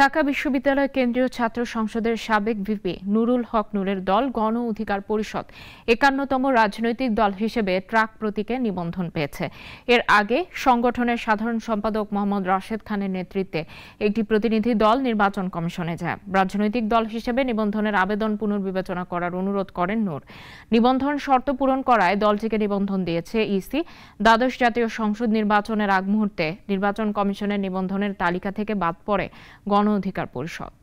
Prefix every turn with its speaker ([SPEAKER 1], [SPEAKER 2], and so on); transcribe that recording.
[SPEAKER 1] ঢাকা বিশ্ববিদ্যালয় কেন্দ্রীয় ছাত্র সংসদের সাবেক ভিপি নুরুল হক নুরের দল গণ অধিকার পরিষদ একান্নতম রাজনৈতিক দল হিসেবে ট্রাক প্রতীকে নিবন্ধন পেয়েছে এর আগে সংগঠনের সাধারণ সম্পাদক মোহাম্মদ রাশেদ খানের নেতৃত্বে একটি প্রতিনিধি দল নির্বাচন কমিশনে যায় রাজনৈতিক দল হিসেবে নিবন্ধনের আবেদন পুনর্বিবেচনা করার অনুরোধ করেন নূর নিবন্ধন শর্ত পূরণ করায় দলটিকে নিবন্ধন দিয়েছে ইসি দ্বাদশ জাতীয় সংসদ নির্বাচনের আগ মুহূর্তে নির্বাচন কমিশনের নিবন্ধনের তালিকা থেকে বাদ পড়ে গণ গণ অধিকার পরিষদ